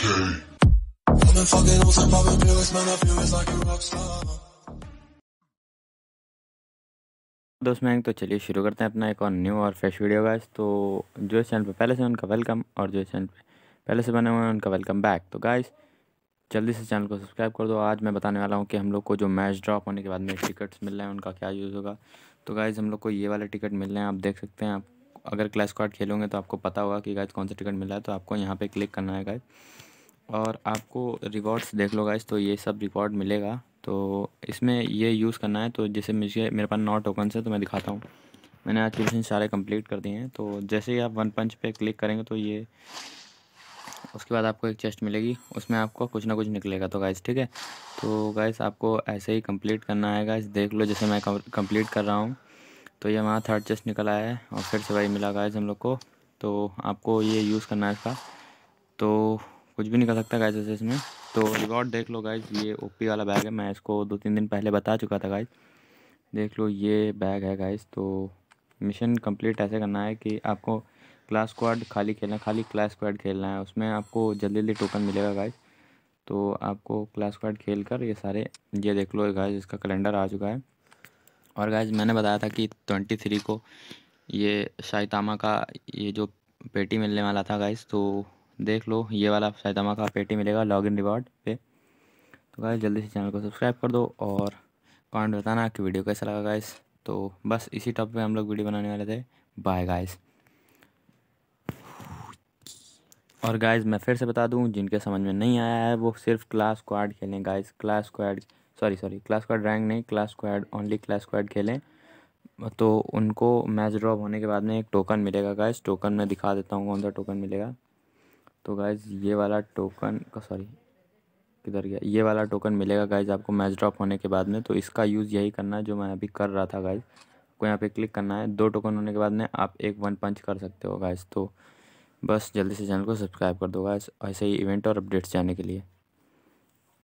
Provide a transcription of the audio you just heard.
दोस्त मैं तो चलिए शुरू करते हैं अपना एक और न्यू और फ्रेश वीडियो गाइस तो जो इस चैनल पे पहले से उनका वेलकम और जो इस चैनल पे पहले से बने हुए हैं उनका वेलकम बैक तो गाइस जल्दी से चैनल को सब्सक्राइब कर दो आज मैं बताने वाला हूँ कि हम लोग को जो मैच ड्रॉप होने के बाद में टिकट्स मिल रहे हैं उनका क्या यूज़ होगा तो गाइज़ हम लोग को ये वाले टिकट मिल रहे हैं आप देख सकते हैं आप अगर क्लैश कार्ड खेलोगे तो आपको पता होगा कि गाइज कौन सा टिकट मिल रहा है तो आपको यहाँ पर क्लिक करना है गाइज और आपको रिकॉर्ड्स देख लो गाइस तो ये सब रिकॉर्ड मिलेगा तो इसमें ये यूज़ करना है तो जैसे मुझे मेरे पास नौ टोकन है तो मैं दिखाता हूँ मैंने आज के सारे कंप्लीट कर दिए हैं तो जैसे ही आप वन पंच पे क्लिक करेंगे तो ये उसके बाद आपको एक चेस्ट मिलेगी उसमें आपको कुछ ना कुछ निकलेगा तो गाइस ठीक है तो गाइस आपको ऐसे ही कंप्लीट करना है गाइस देख लो जैसे मैं कंप्लीट कर रहा हूँ तो ये हमारा थर्ड चेस्ट निकल आया है और फिर से भाई मिला गाइस हम लोग को तो आपको ये यूज़ करना है इसका तो कुछ भी नहीं कर सकता गाइज वैसे इसमें तो रिकॉर्ड देख लो गाइज ये ओपी वाला बैग है मैं इसको दो तीन दिन पहले बता चुका था गाइज देख लो ये बैग है गाइज तो मिशन कंप्लीट ऐसे करना है कि आपको क्लास क्वाड खाली खेलना है खाली क्लास क्वाड खेलना है उसमें आपको जल्दी जल्दी टोकन मिलेगा गाइज तो आपको क्लास क्वाड खेल कर ये सारे ये देख लो गाइज इसका कैलेंडर आ चुका है और गाइज मैंने बताया था कि ट्वेंटी थ्री को ये शाहितामा का ये जो पेटी मिलने वाला था गाइज तो देख लो ये वाला साइतामा का पेटी मिलेगा लॉगिन रिवॉर्ड पे तो गाइस जल्दी से चैनल को सब्सक्राइब कर दो और कमेंट बताना कि वीडियो कैसा लगा गाइस तो बस इसी टॉपिक पे हम लोग वीडियो बनाने वाले थे बाय गाइस और गाइस मैं फिर से बता दूं जिनके समझ में नहीं आया है वो सिर्फ क्लास क्वाड खेलें guys clash squad sorry sorry clash squad rank नहीं clash squad only clash squad खेलें तो उनको मैच ड्रॉप होने के बाद में एक टोकन मिलेगा गाइस टोकन मैं दिखा देता हूँ कौन सा टोकन मिलेगा तो गाइज ये वाला टोकन का सॉरी किधर गया ये वाला टोकन मिलेगा गाइज आपको मैच ड्रॉप होने के बाद में तो इसका यूज़ यही करना है जो मैं अभी कर रहा था गाइज आपको यहाँ पे क्लिक करना है दो टोकन होने के बाद में आप एक वन पंच कर सकते हो गाइज तो बस जल्दी से चैनल को सब्सक्राइब कर दो गाइज ऐसे ही इवेंट और अपडेट्स जाने के लिए